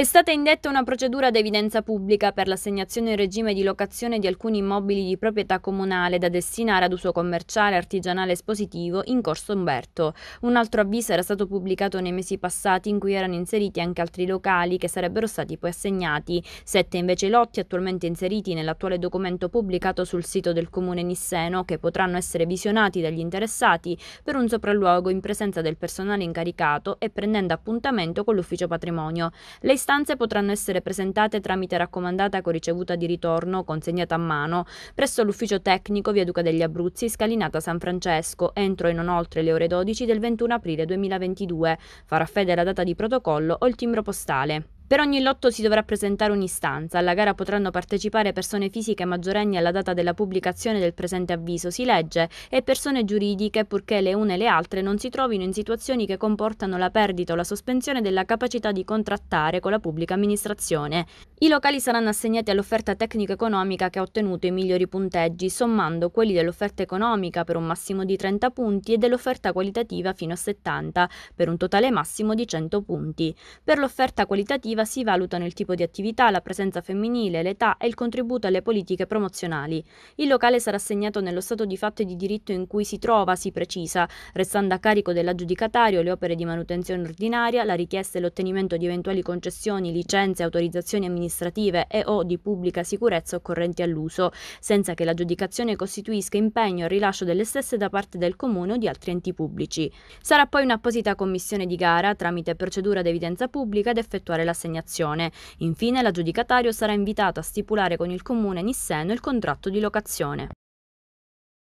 È stata indetta una procedura d'evidenza pubblica per l'assegnazione in regime di locazione di alcuni immobili di proprietà comunale da destinare ad uso commerciale, artigianale e espositivo in Corso Umberto. Un altro avviso era stato pubblicato nei mesi passati in cui erano inseriti anche altri locali che sarebbero stati poi assegnati, sette invece lotti attualmente inseriti nell'attuale documento pubblicato sul sito del comune Nisseno che potranno essere visionati dagli interessati per un sopralluogo in presenza del personale incaricato e prendendo appuntamento con l'ufficio patrimonio. Lei sta istanze potranno essere presentate tramite raccomandata con ricevuta di ritorno consegnata a mano presso l'ufficio tecnico via Duca degli Abruzzi, scalinata San Francesco, entro e non oltre le ore 12 del 21 aprile 2022. Farà fede la data di protocollo o il timbro postale. Per ogni lotto si dovrà presentare un'istanza. Alla gara potranno partecipare persone fisiche maggiorenni alla data della pubblicazione del presente avviso, si legge, e persone giuridiche purché le une e le altre non si trovino in situazioni che comportano la perdita o la sospensione della capacità di contrattare con la pubblica amministrazione. I locali saranno assegnati all'offerta tecnico-economica che ha ottenuto i migliori punteggi, sommando quelli dell'offerta economica per un massimo di 30 punti e dell'offerta qualitativa fino a 70, per un totale massimo di 100 punti. Per l'offerta qualitativa iniziativa si valutano il tipo di attività, la presenza femminile, l'età e il contributo alle politiche promozionali. Il locale sarà assegnato nello stato di fatto e di diritto in cui si trova, si precisa, restando a carico dell'aggiudicatario le opere di manutenzione ordinaria, la richiesta e l'ottenimento di eventuali concessioni, licenze, autorizzazioni amministrative e o di pubblica sicurezza occorrenti all'uso, senza che l'aggiudicazione costituisca impegno al rilascio delle stesse da parte del comune o di altri enti pubblici. Sarà poi un'apposita commissione di gara tramite procedura d'evidenza pubblica ad effettuare l'assegnazione assegnazione. Infine l'aggiudicatario sarà invitato a stipulare con il comune nisseno il contratto di locazione.